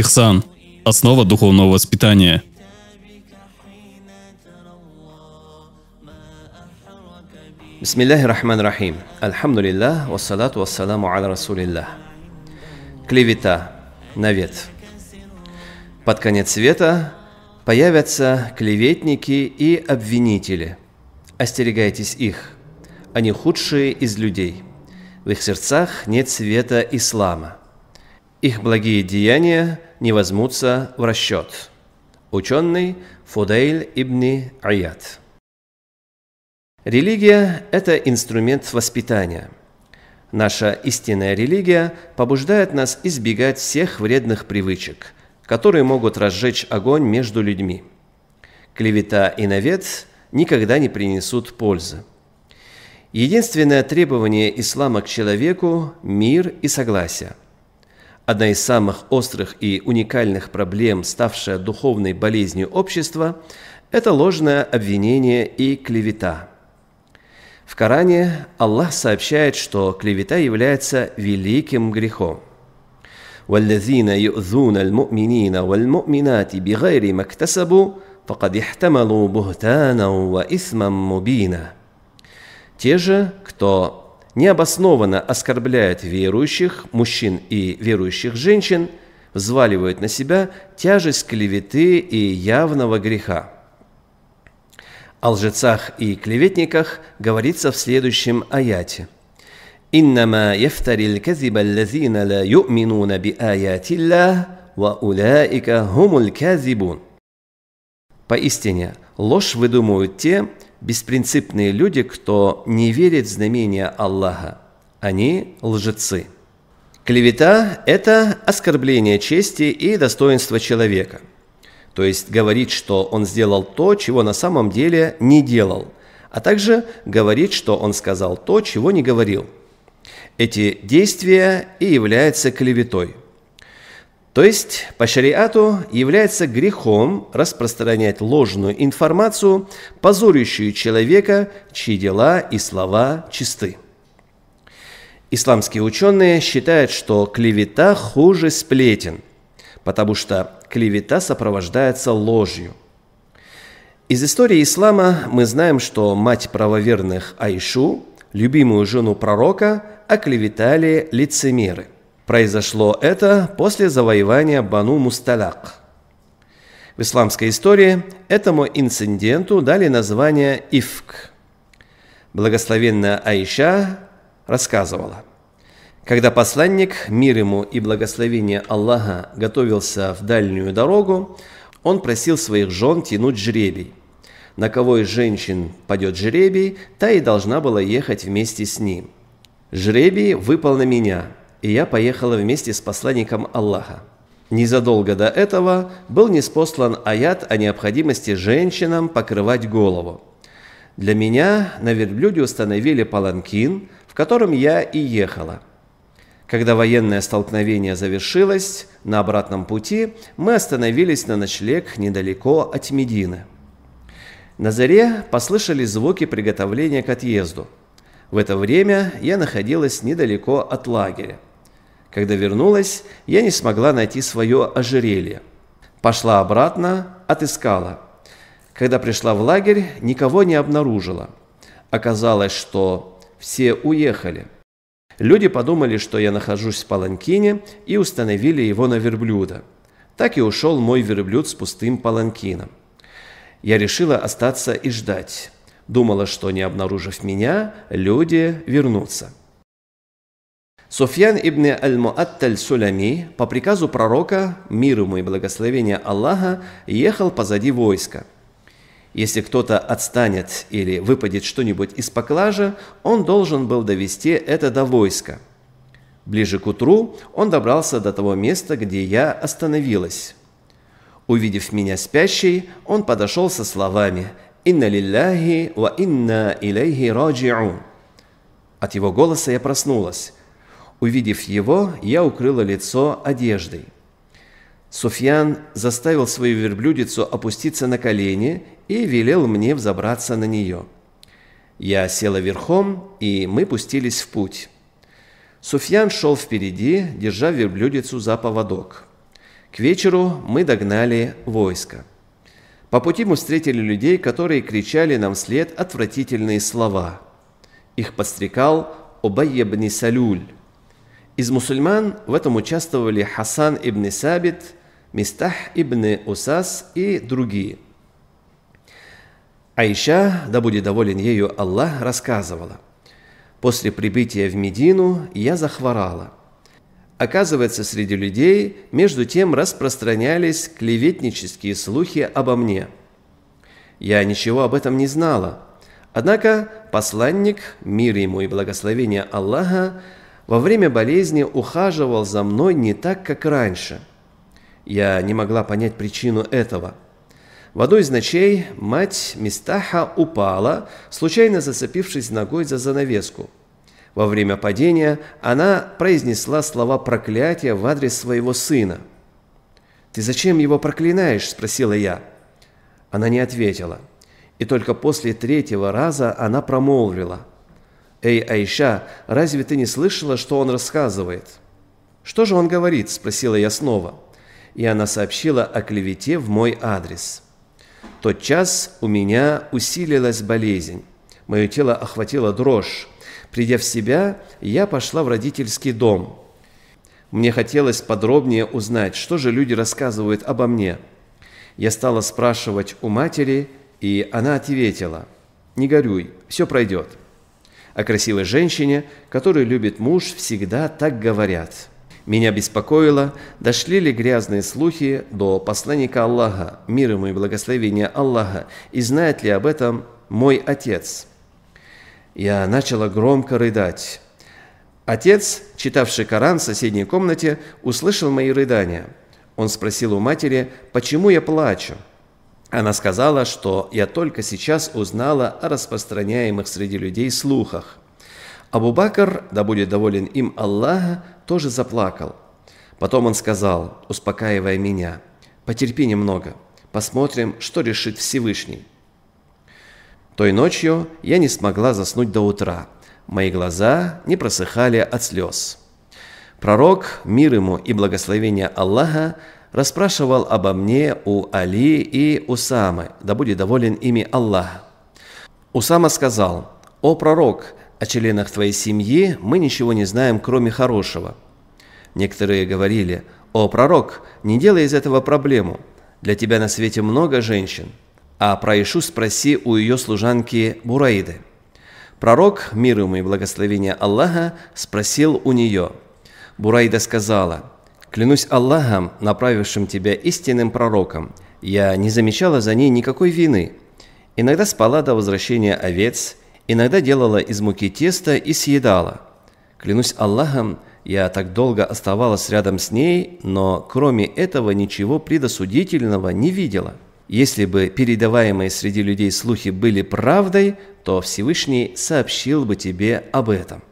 Ихсан. Основа духовного воспитания. بسم الله الرحمن الرحيم الحمد لله والصلاة والسلام على Клевета. Навет. Под конец света появятся клеветники и обвинители. Остерегайтесь их. Они худшие из людей. В их сердцах нет света ислама – их благие деяния не возьмутся в расчет. Ученый Фудейль ибн Аят. Религия – это инструмент воспитания. Наша истинная религия побуждает нас избегать всех вредных привычек, которые могут разжечь огонь между людьми. Клевета и навет никогда не принесут пользы. Единственное требование ислама к человеку – мир и согласие – Одна из самых острых и уникальных проблем, ставшая духовной болезнью общества, это ложное обвинение и клевета. В Коране Аллах сообщает, что клевета является великим грехом. والذين يؤذون المؤمنين والمؤمنات بغير ما اكتسبوا فقد احتملوا بهتانا وإثما مبينا. Те же, кто необоснованно оскорбляет верующих, мужчин и верующих женщин, взваливает на себя тяжесть клеветы и явного греха. О лжецах и клеветниках говорится в следующем аяте. «Иннама яфтарил казиба лазина ла ю'минуна би аятилля, ва уляика хумуль казибун». Поистине, ложь выдумывают те, беспринципные люди, кто не верит в знамения Аллаха. Они лжецы. Клевета – это оскорбление чести и достоинства человека. То есть говорит, что он сделал то, чего на самом деле не делал, а также говорит, что он сказал то, чего не говорил. Эти действия и являются клеветой – то есть по шариату является грехом распространять ложную информацию, позорящую человека, чьи дела и слова чисты. Исламские ученые считают, что клевета хуже сплетен, потому что клевета сопровождается ложью. Из истории ислама мы знаем, что мать правоверных Айшу, любимую жену пророка, оклеветали лицемеры. Произошло это после завоевания Бану Мусталак. В исламской истории этому инциденту дали название Ифк. Благословенная Аиша рассказывала – когда посланник, мир ему и благословение Аллаха, готовился в дальнюю дорогу, он просил своих жен тянуть жребий. На кого из женщин падет жребий, та и должна была ехать вместе с ним. «Жребий выпал на меня и я поехала вместе с посланником Аллаха. Незадолго до этого был неспослан аят о необходимости женщинам покрывать голову. Для меня на верблюде установили паланкин, в котором я и ехала. Когда военное столкновение завершилось, на обратном пути мы остановились на ночлег недалеко от Медины. На заре послышались звуки приготовления к отъезду. В это время я находилась недалеко от лагеря. Когда вернулась, я не смогла найти свое ожерелье. Пошла обратно, отыскала. Когда пришла в лагерь, никого не обнаружила. Оказалось, что все уехали. Люди подумали, что я нахожусь в паланкине и установили его на верблюда. Так и ушел мой верблюд с пустым паланкином. Я решила остаться и ждать. Думала, что не обнаружив меня, люди вернутся. Суфьян ибн Аль-Муатталь Сулями по приказу пророка, мир ему и благословение Аллаха, ехал позади войска. Если кто-то отстанет или выпадет что-нибудь из поклажа, он должен был довести это до войска. Ближе к утру он добрался до того места, где я остановилась. Увидев меня спящей, он подошел со словами «Инна лилляхи ва инна илейхи раджи'у». От его голоса я проснулась. Увидев его, я укрыла лицо одеждой. Суфьян заставил свою верблюдицу опуститься на колени и велел мне взобраться на нее. Я села верхом, и мы пустились в путь. Суфьян шел впереди, держа верблюдицу за поводок. К вечеру мы догнали войско. По пути мы встретили людей, которые кричали нам вслед отвратительные слова. Их подстрекал Обайебни Салюль. Из мусульман в этом участвовали Хасан ибн Сабит, Мистах ибн Усас и другие. Аиша, да будет доволен ею Аллах, рассказывала. «После прибытия в Медину я захворала. Оказывается, среди людей между тем распространялись клеветнические слухи обо мне. Я ничего об этом не знала. Однако посланник, мир ему и благословение Аллаха, во время болезни ухаживал за мной не так, как раньше. Я не могла понять причину этого. В одной из ночей мать Мистаха упала, случайно зацепившись ногой за занавеску. Во время падения она произнесла слова проклятия в адрес своего сына. «Ты зачем его проклинаешь?» – спросила я. Она не ответила. И только после третьего раза она промолвила – «Эй, Айша, разве ты не слышала, что он рассказывает?» «Что же он говорит?» – спросила я снова. И она сообщила о клевете в мой адрес. Тот час у меня усилилась болезнь. Мое тело охватило дрожь. Придя в себя, я пошла в родительский дом. Мне хотелось подробнее узнать, что же люди рассказывают обо мне. Я стала спрашивать у матери, и она ответила, «Не горюй, все пройдет». О красивой женщине, которую любит муж, всегда так говорят. Меня беспокоило, дошли ли грязные слухи до посланника Аллаха, мир ему и благословения Аллаха, и знает ли об этом мой отец. Я начала громко рыдать. Отец, читавший Коран в соседней комнате, услышал мои рыдания. Он спросил у матери, почему я плачу. Она сказала, что «я только сейчас узнала о распространяемых среди людей слухах». Абу-Бакр, да будет доволен им Аллах, тоже заплакал. Потом он сказал, успокаивая меня, «Потерпи немного, посмотрим, что решит Всевышний». Той ночью я не смогла заснуть до утра. Мои глаза не просыхали от слез. Пророк, мир ему и благословение Аллаха, расспрашивал обо мне у Али и Усамы, да будет доволен ими Аллах. Усама сказал, «О пророк, о членах твоей семьи мы ничего не знаем, кроме хорошего». Некоторые говорили, «О пророк, не делай из этого проблему, для тебя на свете много женщин, а про Ишу спроси у ее служанки Бураиды». Пророк, мир ему и благословение Аллаха, спросил у нее. Бураида сказала – Клянусь Аллахом, направившим тебя истинным пророком, я не замечала за ней никакой вины. Иногда спала до возвращения овец, иногда делала из муки тесто и съедала. Клянусь Аллахом, я так долго оставалась рядом с ней, но кроме этого ничего предосудительного не видела. Если бы передаваемые среди людей слухи были правдой, то Всевышний сообщил бы тебе об этом.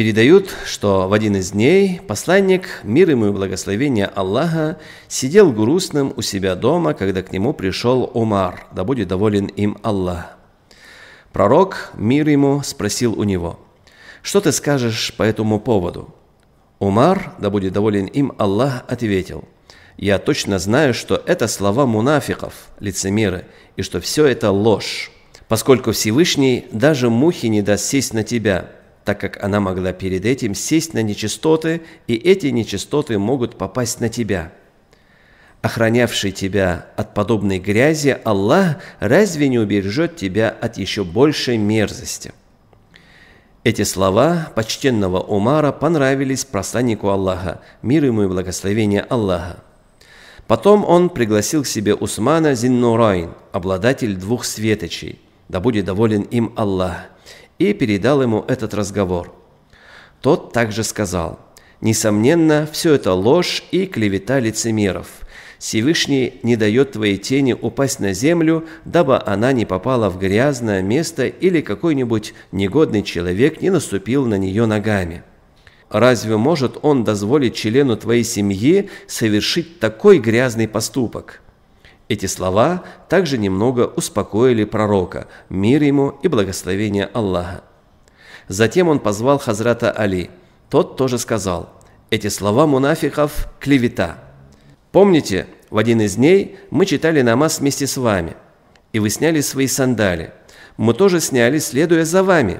Передают, что в один из дней посланник, мир ему и благословение Аллаха, сидел грустным у себя дома, когда к нему пришел Умар, да будет доволен им Аллах. Пророк, мир ему, спросил у него, «Что ты скажешь по этому поводу?» Умар, да будет доволен им Аллах, ответил, «Я точно знаю, что это слова мунафиков, лицемеры, и что все это ложь, поскольку Всевышний даже мухи не даст сесть на тебя» так как она могла перед этим сесть на нечистоты, и эти нечистоты могут попасть на тебя. Охранявший тебя от подобной грязи, Аллах разве не убережет тебя от еще большей мерзости? Эти слова почтенного Умара понравились посланнику Аллаха, мир ему и благословение Аллаха. Потом он пригласил к себе Усмана Зиннурайн, обладатель двух светочей, да будет доволен им Аллах – и передал ему этот разговор. Тот также сказал, «Несомненно, все это ложь и клевета лицемеров. Всевышний не дает твоей тени упасть на землю, дабы она не попала в грязное место или какой-нибудь негодный человек не наступил на нее ногами». Разве может он дозволить члену твоей семьи совершить такой грязный поступок? Эти слова также немного успокоили пророка, мир ему и благословение Аллаха. Затем он позвал Хазрата Али. Тот тоже сказал, эти слова мунафиков – клевета. Помните, в один из дней мы читали намаз вместе с вами, и вы сняли свои сандали. Мы тоже сняли, следуя за вами.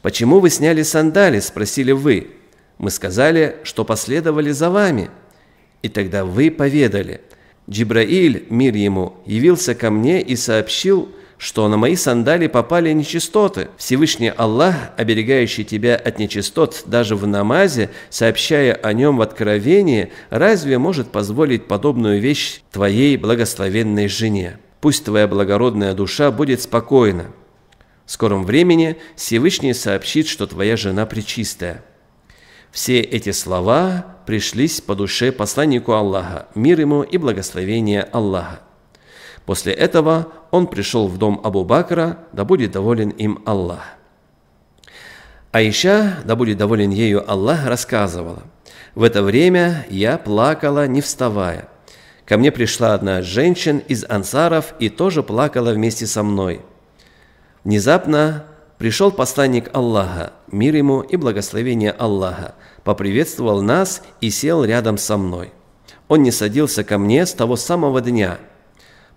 «Почему вы сняли сандали?» – спросили вы. Мы сказали, что последовали за вами. И тогда вы поведали – Джибраиль, мир ему, явился ко мне и сообщил, что на мои сандали попали нечистоты. Всевышний Аллах, оберегающий тебя от нечистот даже в намазе, сообщая о нем в откровении, разве может позволить подобную вещь твоей благословенной жене? Пусть твоя благородная душа будет спокойна. В скором времени Всевышний сообщит, что твоя жена причистая. Все эти слова пришлись по душе посланнику Аллаха, мир ему и благословение Аллаха. После этого он пришел в дом Абу Бакра, да будет доволен им Аллах. Аиша, да будет доволен ею Аллах, рассказывала, «В это время я плакала, не вставая. Ко мне пришла одна из женщин из ансаров и тоже плакала вместе со мной. Внезапно пришел посланник Аллаха, мир ему и благословение Аллаха, поприветствовал нас и сел рядом со мной. Он не садился ко мне с того самого дня.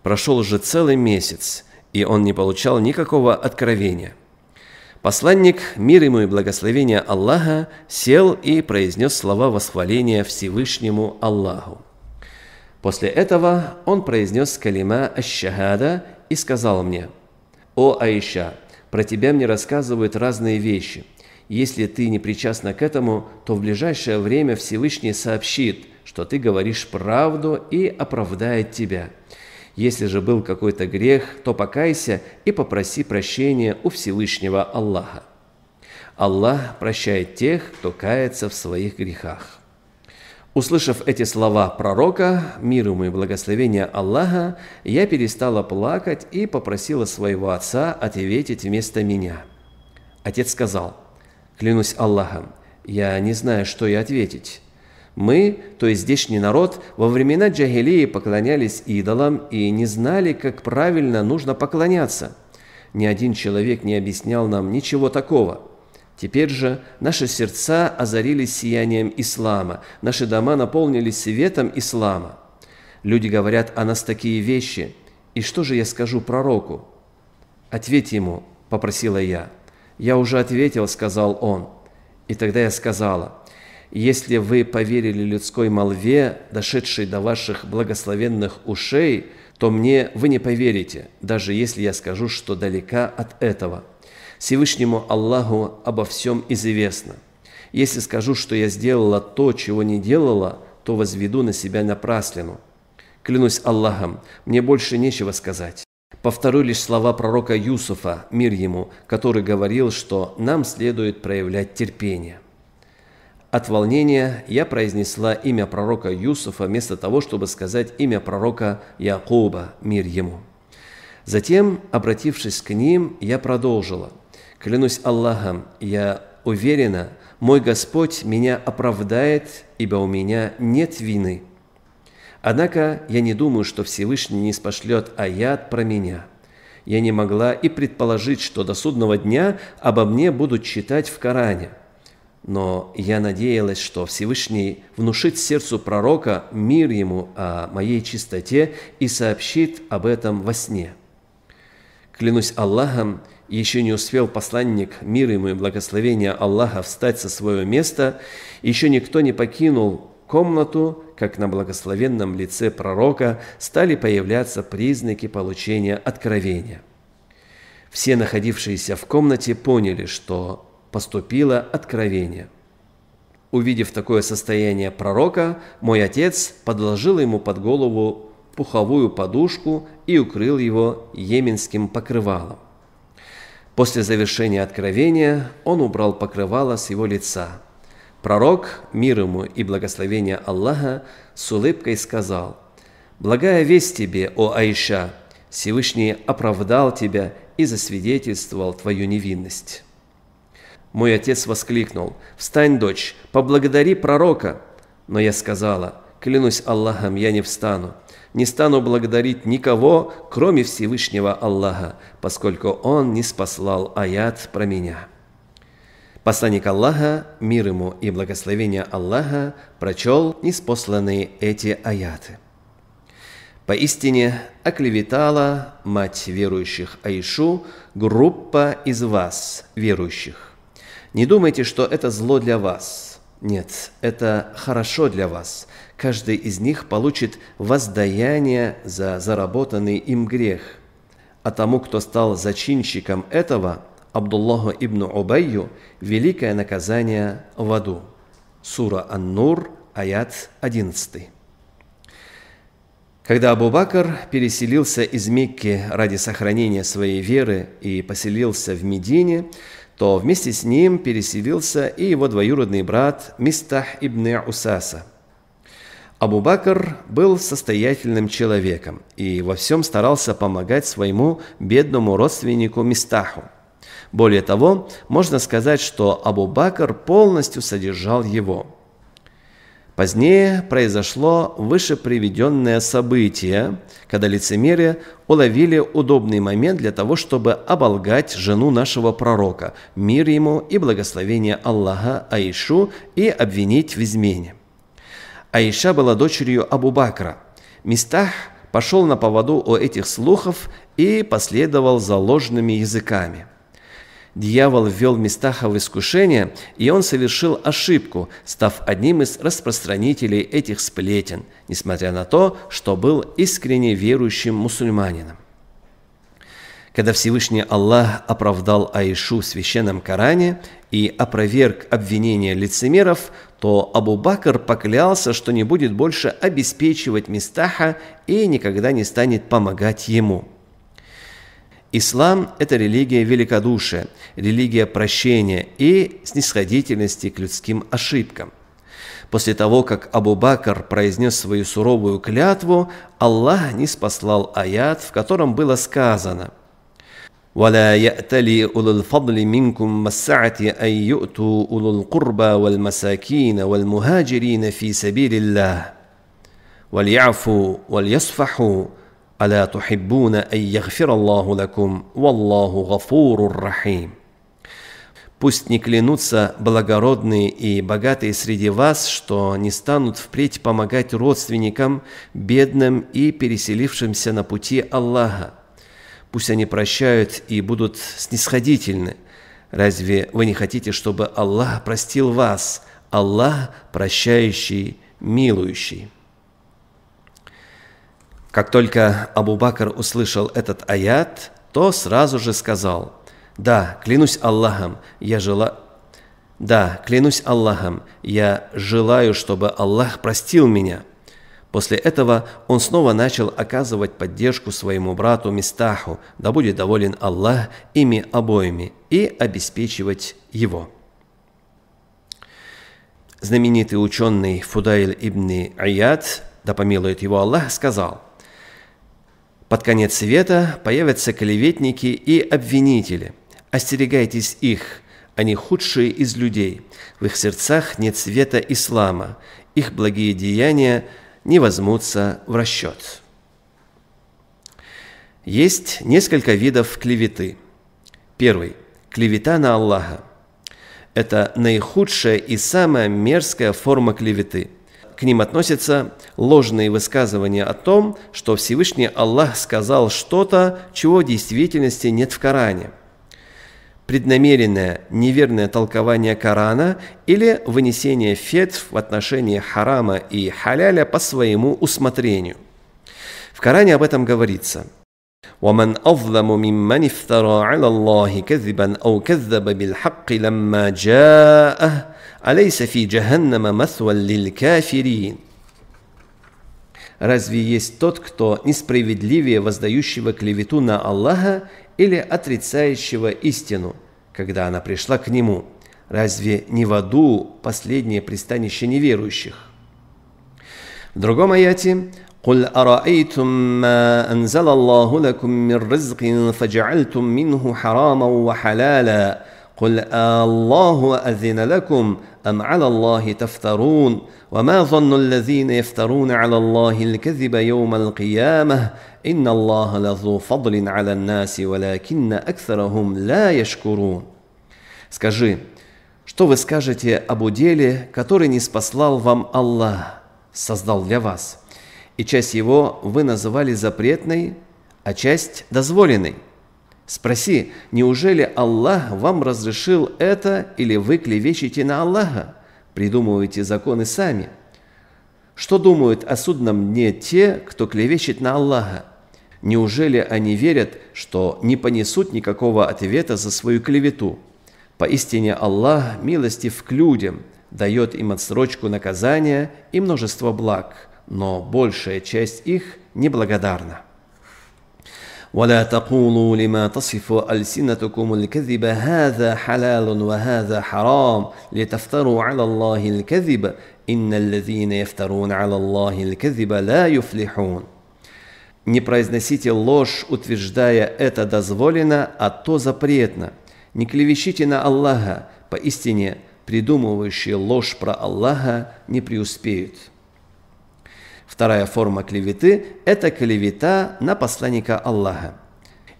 Прошел уже целый месяц, и он не получал никакого откровения. Посланник, мир ему и благословение Аллаха, сел и произнес слова восхваления Всевышнему Аллаху. После этого он произнес калима аш и сказал мне, «О, Аиша, про тебя мне рассказывают разные вещи – если ты не причастна к этому, то в ближайшее время Всевышний сообщит, что ты говоришь правду и оправдает тебя. Если же был какой-то грех, то покайся и попроси прощения у Всевышнего Аллаха. Аллах прощает тех, кто кается в своих грехах. Услышав эти слова пророка, мир ему и благословения Аллаха, я перестала плакать и попросила своего отца ответить вместо меня. Отец сказал – Клянусь Аллахом, я не знаю, что и ответить. Мы, то есть здешний народ, во времена джагилии поклонялись идолам и не знали, как правильно нужно поклоняться. Ни один человек не объяснял нам ничего такого. Теперь же наши сердца озарились сиянием ислама, наши дома наполнились светом ислама. Люди говорят о нас такие вещи. И что же я скажу пророку? Ответь ему, попросила я. «Я уже ответил», — сказал он. И тогда я сказала, «Если вы поверили людской молве, дошедшей до ваших благословенных ушей, то мне вы не поверите, даже если я скажу, что далека от этого. Всевышнему Аллаху обо всем известно. Если скажу, что я сделала то, чего не делала, то возведу на себя напраслину. Клянусь Аллахом, мне больше нечего сказать». Повторю лишь слова пророка Юсуфа, мир ему, который говорил, что нам следует проявлять терпение. От волнения я произнесла имя пророка Юсуфа вместо того, чтобы сказать имя пророка Якуба, мир ему. Затем, обратившись к ним, я продолжила. «Клянусь Аллахом, я уверена, мой Господь меня оправдает, ибо у меня нет вины». Однако я не думаю, что Всевышний не спошлет аят про меня. Я не могла и предположить, что до судного дня обо мне будут читать в Коране. Но я надеялась, что Всевышний внушит сердцу пророка мир ему о моей чистоте и сообщит об этом во сне. Клянусь Аллахом, еще не успел посланник мир ему и благословения Аллаха встать со своего места, еще никто не покинул комнату, как на благословенном лице пророка, стали появляться признаки получения откровения. Все находившиеся в комнате поняли, что поступило откровение. Увидев такое состояние пророка, мой отец подложил ему под голову пуховую подушку и укрыл его еменским покрывалом. После завершения откровения он убрал покрывало с его лица – Пророк, мир ему и благословение Аллаха, с улыбкой сказал, «Благая весть тебе, о Аиша! Всевышний оправдал тебя и засвидетельствовал твою невинность». Мой отец воскликнул, «Встань, дочь, поблагодари пророка!» Но я сказала, «Клянусь Аллахом, я не встану, не стану благодарить никого, кроме Всевышнего Аллаха, поскольку Он не спаслал аят про меня». Посланник Аллаха, мир ему и благословение Аллаха, прочел неспосланные эти аяты. Поистине оклеветала мать верующих Аишу группа из вас, верующих. Не думайте, что это зло для вас. Нет, это хорошо для вас. Каждый из них получит воздаяние за заработанный им грех. А тому, кто стал зачинщиком этого – Абдуллаху ибн Убайю великое наказание в аду. Сура Ан-Нур, аят 11. Когда Абу Бакр переселился из Мекки ради сохранения своей веры и поселился в Медине, то вместе с ним переселился и его двоюродный брат Мистах ибн Усаса. Абу Бакр был состоятельным человеком и во всем старался помогать своему бедному родственнику Мистаху – более того, можно сказать, что Абу-Бакр полностью содержал его. Позднее произошло выше приведенное событие, когда лицемеры уловили удобный момент для того, чтобы оболгать жену нашего пророка, мир ему и благословение Аллаха Аишу, и обвинить в измене. Аиша была дочерью Абу-Бакра. Местах пошел на поводу у этих слухов и последовал за ложными языками – Дьявол ввел Мистаха в искушение, и он совершил ошибку, став одним из распространителей этих сплетен, несмотря на то, что был искренне верующим мусульманином. Когда Всевышний Аллах оправдал Аишу в священном Коране и опроверг обвинения лицемеров, то Абу-Бакр поклялся, что не будет больше обеспечивать Мистаха и никогда не станет помогать ему – Ислам – это религия великодушия, религия прощения и снисходительности к людским ошибкам. После того, как Абу Бакр произнес свою суровую клятву, Аллах не спаслал аят, в котором было сказано «وَلَا يَأْتَلِ أُولُو الْفَضْلِ مِنْكُمْ وَالسَّعَةِ أَنْ يُؤْتُوا أُولُو الْقُرْبَى وَالْمَسَاكِينَ وَالْمُهَاجِرِينَ فِي سَبِيلِ اللَّهِ وَلْيَعْفُوا وَلْيَصْفَحُوا ألا تحبون أن يغفر الله لكم والله غفور رحيم Пусть не клянутся благородные и богатые среди вас, что не станут впредь помогать родственникам, бедным и переселившимся на пути Аллаха. Пусть они прощают и будут снисходительны. Разве вы не хотите, чтобы Аллах простил вас, Аллах прощающий, милующий? Как только Абу-Бакр услышал этот аят, то сразу же сказал, «Да, клянусь Аллахом, я жила...» «Да, клянусь Аллахом, я желаю, чтобы Аллах простил меня». После этого он снова начал оказывать поддержку своему брату Мистаху, да будет доволен Аллах ими обоими, и обеспечивать его. Знаменитый ученый Фудайл ибн Аят, да помилует его Аллах, сказал – под конец света появятся клеветники и обвинители. Остерегайтесь их, они худшие из людей. В их сердцах нет света ислама. Их благие деяния не возьмутся в расчет. Есть несколько видов клеветы. Первый – клевета на Аллаха. Это наихудшая и самая мерзкая форма клеветы – к ним относятся ложные высказывания о том, что Всевышний Аллах сказал что-то, чего в действительности нет в Коране. Преднамеренное неверное толкование Корана или вынесение фетв в отношении харама и халяля по своему усмотрению. В Коране об этом говорится. ومن أظلم ممن افترى على الله كذبا أو كذب بالحق لما جاءه «Алейса фи джаханнама масвал лиль кафирин». Разве есть тот, кто несправедливее воздающего клевету на Аллаха или отрицающего истину, когда она пришла к нему? Разве не в аду последнее пристанище неверующих? В другом аяте قل أرأيتم ما أنزل الله لكم من رزق فجعلتم منه حراما وحلالا قل الله أذن لكم أم على الله تفترون وما ظن الذين يفترون على الله الكذب يوم القيامة إن الله لذو فضل على الناس ولكن أكثرهم لا يشكرون Скажи, что вы скажете об уделе, который не спаслал вам Аллах, создал для вас, и часть его вы называли запретной, а часть дозволенной? Спроси, неужели Аллах вам разрешил это или вы клевещете на Аллаха? Придумываете законы сами. Что думают о судном дне те, кто клевещет на Аллаха? Неужели они верят, что не понесут никакого ответа за свою клевету? Поистине Аллах милостив к людям, дает им отсрочку наказания и множество благ, но большая часть их неблагодарна. ولا تقولوا لما تصف ألسنتكم الكذب هذا حلال وهذا حرام لتفتروا على الله الكذب إن الذين يفترون على الله الكذب لا يفلحون Не произносите ложь, утверждая это дозволено, а то запретно. Не клевещите на Аллаха, поистине придумывающие ложь про Аллаха не преуспеют. Вторая форма клеветы – это клевета на посланника Аллаха.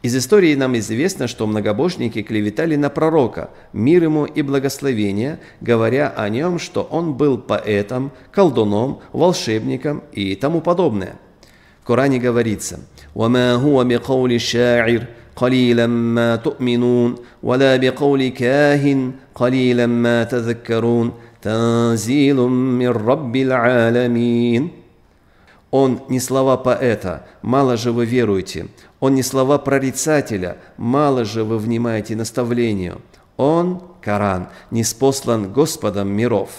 Из истории нам известно, что многобожники клеветали на пророка, мир ему и благословение, говоря о нем, что он был поэтом, колдуном, волшебником и тому подобное. В Коране говорится «وَمَا هُوَ بِقَوْلِ الشَّاعِرِ قليلا ما تؤمنون ولا بقول كاهن قليلا ما تذكرون تنزيل من رب العالمين он не слова поэта, мало же вы веруете. Он не слова прорицателя, мало же вы внимаете наставлению. Он, Коран, не неспослан Господом миров.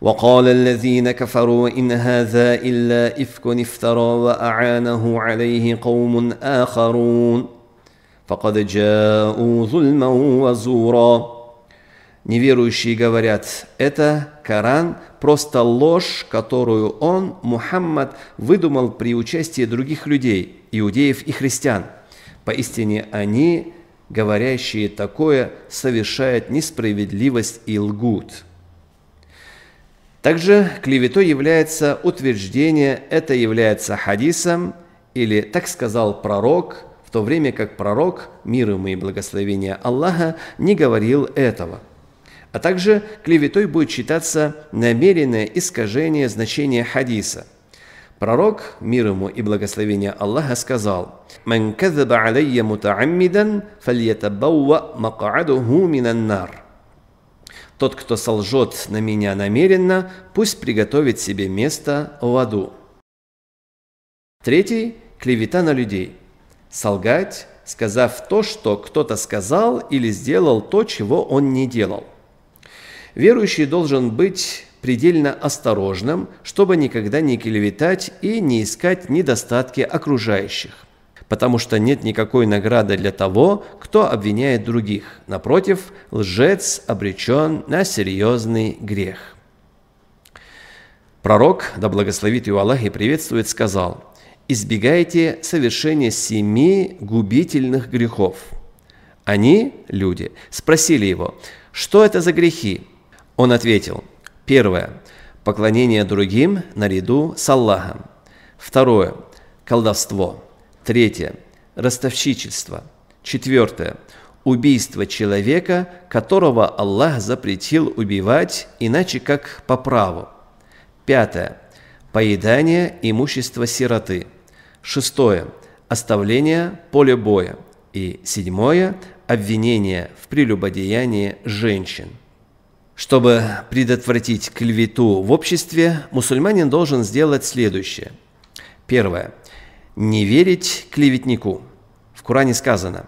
وقال الذين كفروا إن هذا إلا إفك افترى وأعانه عليه قوم آخرون فقد جاءوا ظلما وزورا Неверующие говорят, это Коран – просто ложь, которую он, Мухаммад, выдумал при участии других людей, иудеев и христиан. Поистине они, говорящие такое, совершают несправедливость и лгут. Также клеветой является утверждение «это является хадисом» или «так сказал пророк», в то время как пророк, мир ему и благословение Аллаха, не говорил этого – а также клеветой будет считаться намеренное искажение значения хадиса. Пророк, мир ему и благословение Аллаха, сказал, «Ман казаба алейя мутааммидан, фальятабауа макаадуху минаннар». Тот, кто солжет на меня намеренно, пусть приготовит себе место в аду. Третий – клевета на людей. Солгать, сказав то, что кто-то сказал или сделал то, чего он не делал – Верующий должен быть предельно осторожным, чтобы никогда не клеветать и не искать недостатки окружающих потому что нет никакой награды для того, кто обвиняет других. Напротив, лжец обречен на серьезный грех. Пророк, да благословит его Аллах и приветствует, сказал, «Избегайте совершения семи губительных грехов». Они, люди, спросили его, «Что это за грехи?» Он ответил, первое – поклонение другим наряду с Аллахом. Второе – колдовство. Третье – ростовщичество. Четвертое – убийство человека, которого Аллах запретил убивать, иначе как по праву. Пятое – поедание имущества сироты. Шестое – оставление поля боя. И седьмое – обвинение в прелюбодеянии женщин. Чтобы предотвратить клевету в обществе, мусульманин должен сделать следующее. Первое. Не верить клеветнику. В Коране сказано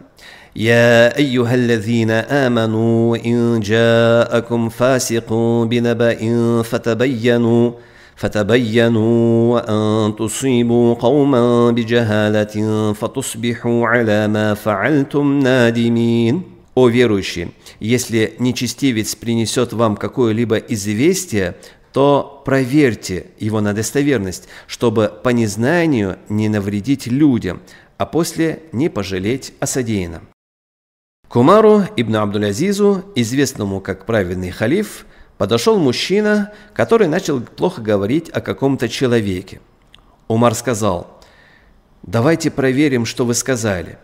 «Я айюхаллазина аману ин джаакум фасику бинабаин фатабайяну» فتبينوا أن تصيبوا قوما بجهالة фатусбиху على ма فعلتم надимин. «О верующие, если нечестивец принесет вам какое-либо известие, то проверьте его на достоверность, чтобы по незнанию не навредить людям, а после не пожалеть о содеянном». Кумару ибн Абдулязизу, известному как праведный халиф, подошел мужчина, который начал плохо говорить о каком-то человеке. Умар сказал, «Давайте проверим, что вы сказали».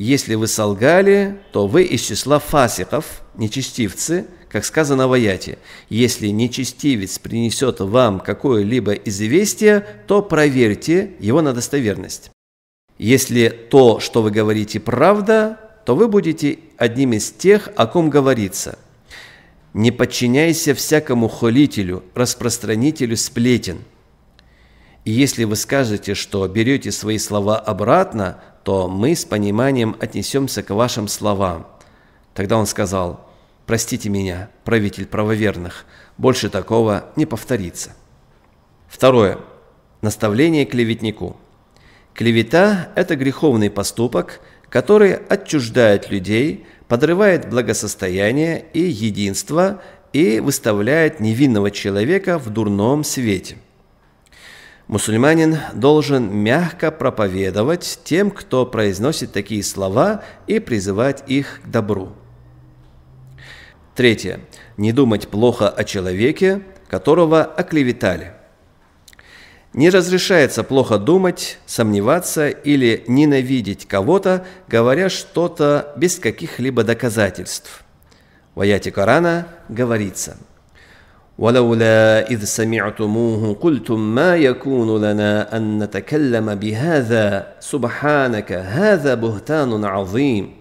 Если вы солгали, то вы из числа фасиков, нечестивцы, как сказано в аяте. Если нечестивец принесет вам какое-либо известие, то проверьте его на достоверность. Если то, что вы говорите, правда, то вы будете одним из тех, о ком говорится. Не подчиняйся всякому холителю, распространителю сплетен. И если вы скажете, что берете свои слова обратно, то мы с пониманием отнесемся к вашим словам». Тогда он сказал, «Простите меня, правитель правоверных, больше такого не повторится». Второе. Наставление клеветнику. Клевета – это греховный поступок, который отчуждает людей, подрывает благосостояние и единство и выставляет невинного человека в дурном свете – Мусульманин должен мягко проповедовать тем, кто произносит такие слова, и призывать их к добру. Третье. Не думать плохо о человеке, которого оклеветали. Не разрешается плохо думать, сомневаться или ненавидеть кого-то, говоря что-то без каких-либо доказательств. В аяте Корана говорится – ولولا إذ سمعتموه قلتم ما يكون لنا أن نتكلم بهذا سبحانك هذا بهتان عظيم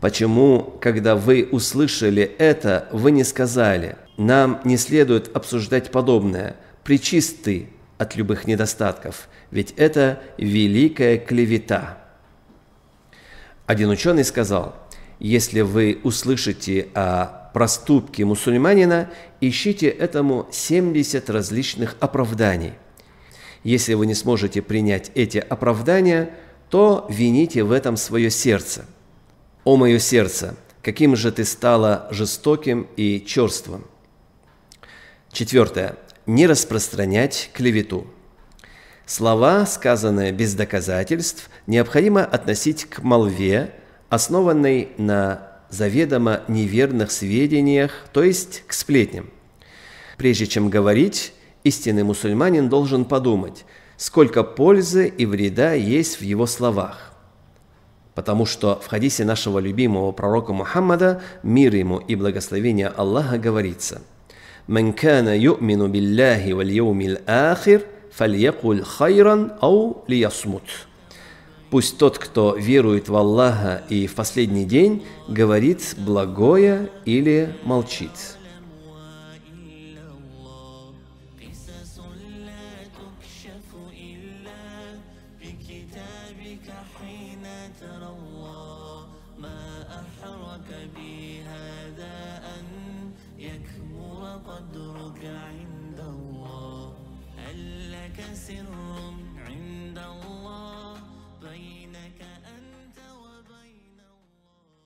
Почему, когда вы услышали это, вы не сказали, нам не следует обсуждать подобное, причисты от любых недостатков, ведь это великая клевета. Один ученый сказал, если вы услышите о проступки мусульманина ищите этому 70 различных оправданий. Если вы не сможете принять эти оправдания, то вините в этом свое сердце. «О мое сердце, каким же ты стало жестоким и черством!» Четвертое. Не распространять клевету. Слова, сказанные без доказательств, необходимо относить к молве, основанной на заведомо неверных сведениях, то есть к сплетням. Прежде чем говорить, истинный мусульманин должен подумать, сколько пользы и вреда есть в его словах. Потому что в хадисе нашего любимого пророка Мухаммада, мир ему и благословение Аллаха, говорится «Мен кана ю'мину билляхи валь йоумил ахир, фальякуль хайран ау лиясмут». Пусть тот, кто верует в Аллаха и в последний день, говорит благое или молчит.